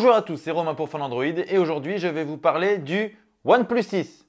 Bonjour à tous, c'est Romain pour Fan Android et aujourd'hui je vais vous parler du OnePlus 6.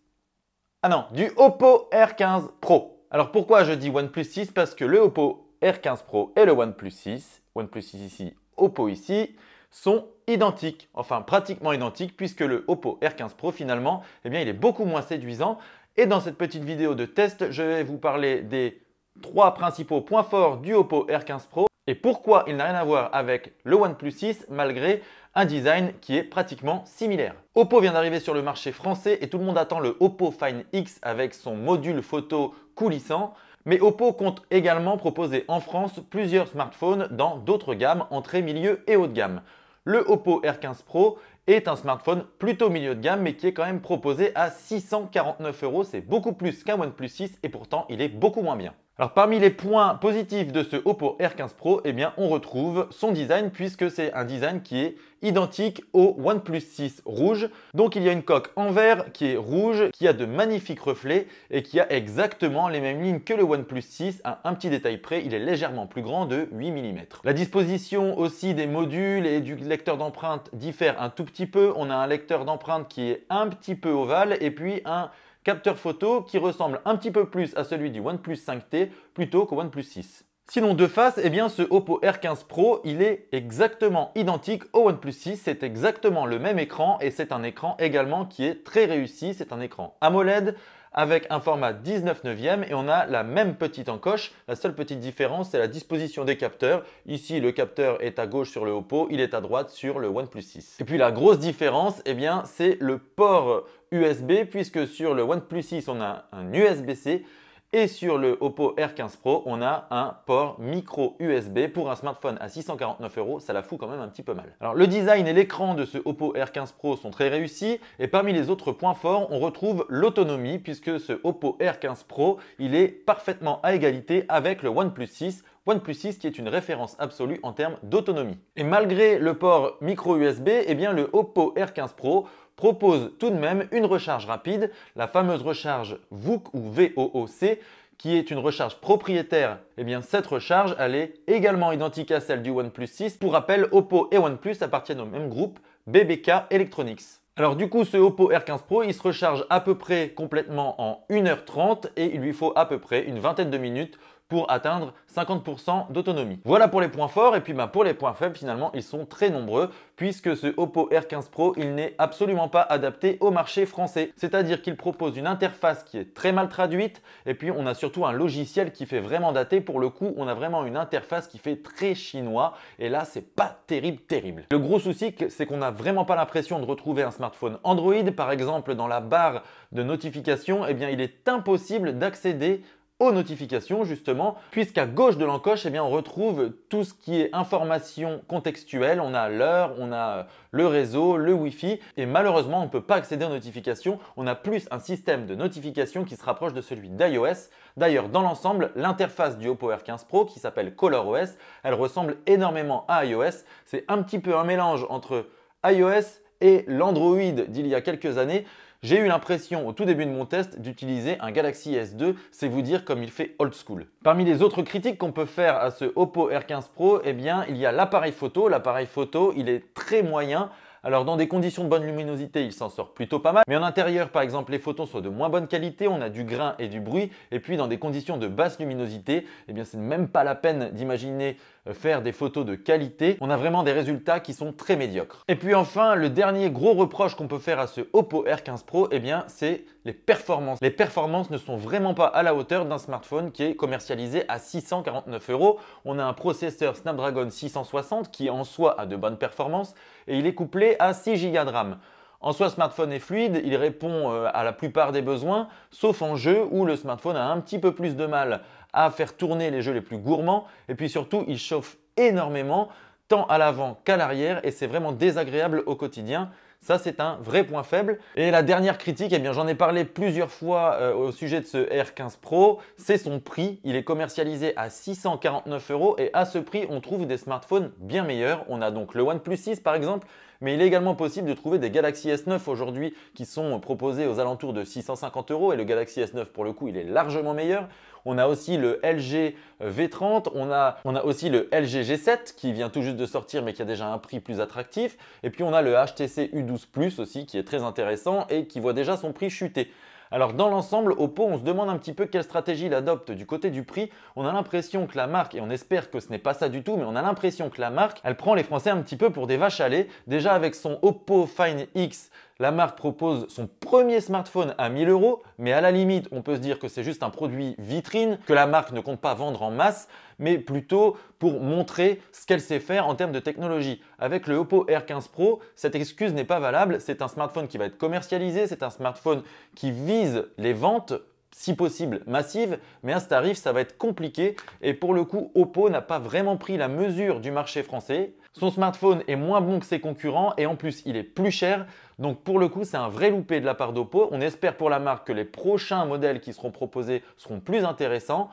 Ah non, du Oppo R15 Pro. Alors pourquoi je dis OnePlus 6 Parce que le Oppo R15 Pro et le OnePlus 6, OnePlus 6 ici, Oppo ici, sont identiques, enfin pratiquement identiques, puisque le Oppo R15 Pro finalement, eh bien il est beaucoup moins séduisant. Et dans cette petite vidéo de test, je vais vous parler des trois principaux points forts du Oppo R15 Pro et pourquoi il n'a rien à voir avec le OnePlus 6 malgré un design qui est pratiquement similaire. Oppo vient d'arriver sur le marché français et tout le monde attend le Oppo Find X avec son module photo coulissant. Mais Oppo compte également proposer en France plusieurs smartphones dans d'autres gammes, entrée, milieu et haut de gamme. Le Oppo R15 Pro est un smartphone plutôt milieu de gamme mais qui est quand même proposé à 649 euros. C'est beaucoup plus qu'un OnePlus 6 et pourtant il est beaucoup moins bien. Alors parmi les points positifs de ce Oppo R15 Pro, eh bien on retrouve son design puisque c'est un design qui est identique au OnePlus 6 rouge. Donc il y a une coque en verre qui est rouge, qui a de magnifiques reflets et qui a exactement les mêmes lignes que le OnePlus 6 à un petit détail près, il est légèrement plus grand de 8 mm. La disposition aussi des modules et du lecteur d'empreintes diffère un tout petit peu. On a un lecteur d'empreintes qui est un petit peu ovale et puis un Capteur photo qui ressemble un petit peu plus à celui du OnePlus 5T plutôt qu'au OnePlus 6. Sinon de face, eh bien ce Oppo R15 Pro, il est exactement identique au OnePlus 6, c'est exactement le même écran et c'est un écran également qui est très réussi, c'est un écran AMOLED avec un format 19 neuvième et on a la même petite encoche. La seule petite différence, c'est la disposition des capteurs. Ici, le capteur est à gauche sur le Oppo, il est à droite sur le OnePlus 6. Et puis la grosse différence, eh bien, c'est le port USB puisque sur le OnePlus 6 on a un USB-C et sur le Oppo R15 Pro on a un port micro USB pour un smartphone à 649 euros, ça la fout quand même un petit peu mal. Alors le design et l'écran de ce Oppo R15 Pro sont très réussis et parmi les autres points forts on retrouve l'autonomie puisque ce Oppo R15 Pro il est parfaitement à égalité avec le OnePlus 6 OnePlus 6 qui est une référence absolue en termes d'autonomie. Et malgré le port micro USB, eh bien le Oppo R15 Pro propose tout de même une recharge rapide, la fameuse recharge VOOC ou VOOC, qui est une recharge propriétaire, eh bien cette recharge, elle est également identique à celle du OnePlus 6. Pour rappel, Oppo et OnePlus appartiennent au même groupe, BBK Electronics. Alors du coup, ce Oppo R15 Pro, il se recharge à peu près complètement en 1h30 et il lui faut à peu près une vingtaine de minutes pour atteindre 50% d'autonomie. Voilà pour les points forts et puis bah, pour les points faibles finalement ils sont très nombreux puisque ce Oppo R15 Pro il n'est absolument pas adapté au marché français. C'est-à-dire qu'il propose une interface qui est très mal traduite et puis on a surtout un logiciel qui fait vraiment dater. Pour le coup on a vraiment une interface qui fait très chinois et là c'est pas terrible terrible. Le gros souci c'est qu'on n'a vraiment pas l'impression de retrouver un smartphone Android par exemple dans la barre de notification et eh bien il est impossible d'accéder aux notifications justement, puisqu'à gauche de l'encoche, et eh bien, on retrouve tout ce qui est information contextuelle. On a l'heure, on a euh, le réseau, le wifi et malheureusement, on ne peut pas accéder aux notifications. On a plus un système de notification qui se rapproche de celui d'iOS. D'ailleurs, dans l'ensemble, l'interface du Oppo R15 Pro, qui s'appelle ColorOS, elle ressemble énormément à iOS. C'est un petit peu un mélange entre iOS et l'Android d'il y a quelques années. J'ai eu l'impression au tout début de mon test d'utiliser un Galaxy S2, c'est vous dire comme il fait old school. Parmi les autres critiques qu'on peut faire à ce Oppo R15 Pro, eh bien il y a l'appareil photo. L'appareil photo, il est très moyen. Alors dans des conditions de bonne luminosité, il s'en sort plutôt pas mal, mais en intérieur par exemple, les photos sont de moins bonne qualité, on a du grain et du bruit, et puis dans des conditions de basse luminosité, eh bien c'est même pas la peine d'imaginer euh, faire des photos de qualité, on a vraiment des résultats qui sont très médiocres. Et puis enfin, le dernier gros reproche qu'on peut faire à ce Oppo R15 Pro, et eh bien, c'est les performances. Les performances ne sont vraiment pas à la hauteur d'un smartphone qui est commercialisé à 649 euros. On a un processeur Snapdragon 660 qui en soi a de bonnes performances et il est couplé à 6 Go de RAM. En soi, smartphone est fluide, il répond euh, à la plupart des besoins, sauf en jeu où le smartphone a un petit peu plus de mal à faire tourner les jeux les plus gourmands, et puis surtout, il chauffe énormément, tant à l'avant qu'à l'arrière, et c'est vraiment désagréable au quotidien. Ça, c'est un vrai point faible. Et la dernière critique, eh bien, j'en ai parlé plusieurs fois euh, au sujet de ce R15 Pro, c'est son prix. Il est commercialisé à 649 euros et à ce prix, on trouve des smartphones bien meilleurs. On a donc le OnePlus 6 par exemple, mais il est également possible de trouver des Galaxy S9 aujourd'hui qui sont proposés aux alentours de 650 euros et le Galaxy S9 pour le coup il est largement meilleur. On a aussi le LG V30, on a, on a aussi le LG G7 qui vient tout juste de sortir mais qui a déjà un prix plus attractif. Et puis on a le HTC U12 Plus aussi qui est très intéressant et qui voit déjà son prix chuter. Alors dans l'ensemble, Oppo, on se demande un petit peu quelle stratégie il adopte du côté du prix. On a l'impression que la marque, et on espère que ce n'est pas ça du tout, mais on a l'impression que la marque, elle prend les Français un petit peu pour des vaches à lait. Déjà avec son Oppo Fine X, la marque propose son premier smartphone à 1000 euros, mais à la limite, on peut se dire que c'est juste un produit vitrine, que la marque ne compte pas vendre en masse, mais plutôt pour montrer ce qu'elle sait faire en termes de technologie. Avec le Oppo R15 Pro, cette excuse n'est pas valable. C'est un smartphone qui va être commercialisé, c'est un smartphone qui vise les ventes si possible massives mais à ce tarif, ça va être compliqué. Et pour le coup, Oppo n'a pas vraiment pris la mesure du marché français. Son smartphone est moins bon que ses concurrents et en plus il est plus cher. Donc pour le coup, c'est un vrai loupé de la part d'Oppo. On espère pour la marque que les prochains modèles qui seront proposés seront plus intéressants.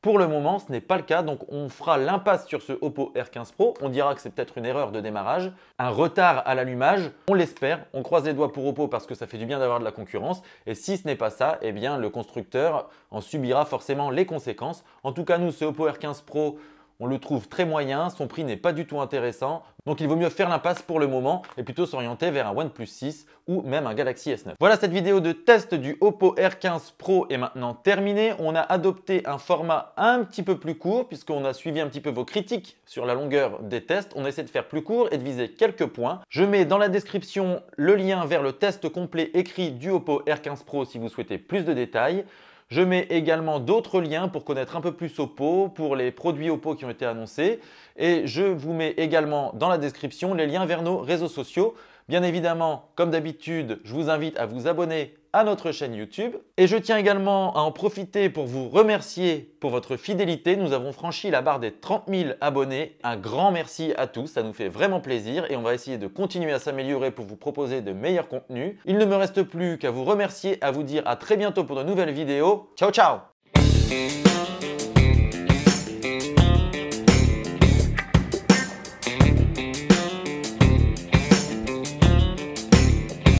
Pour le moment, ce n'est pas le cas, donc on fera l'impasse sur ce Oppo R15 Pro. On dira que c'est peut-être une erreur de démarrage, un retard à l'allumage. On l'espère, on croise les doigts pour Oppo parce que ça fait du bien d'avoir de la concurrence. Et si ce n'est pas ça, eh bien le constructeur en subira forcément les conséquences. En tout cas, nous, ce Oppo R15 Pro, on le trouve très moyen, son prix n'est pas du tout intéressant, donc il vaut mieux faire l'impasse pour le moment et plutôt s'orienter vers un OnePlus 6 ou même un Galaxy S9. Voilà, cette vidéo de test du Oppo R15 Pro est maintenant terminée. On a adopté un format un petit peu plus court puisqu'on a suivi un petit peu vos critiques sur la longueur des tests. On essaie de faire plus court et de viser quelques points. Je mets dans la description le lien vers le test complet écrit du Oppo R15 Pro si vous souhaitez plus de détails. Je mets également d'autres liens pour connaître un peu plus Oppo, pour les produits Oppo qui ont été annoncés. Et je vous mets également dans la description les liens vers nos réseaux sociaux. Bien évidemment, comme d'habitude, je vous invite à vous abonner à notre chaîne YouTube. Et je tiens également à en profiter pour vous remercier pour votre fidélité. Nous avons franchi la barre des 30 000 abonnés. Un grand merci à tous, ça nous fait vraiment plaisir et on va essayer de continuer à s'améliorer pour vous proposer de meilleurs contenus. Il ne me reste plus qu'à vous remercier, à vous dire à très bientôt pour de nouvelles vidéos. Ciao ciao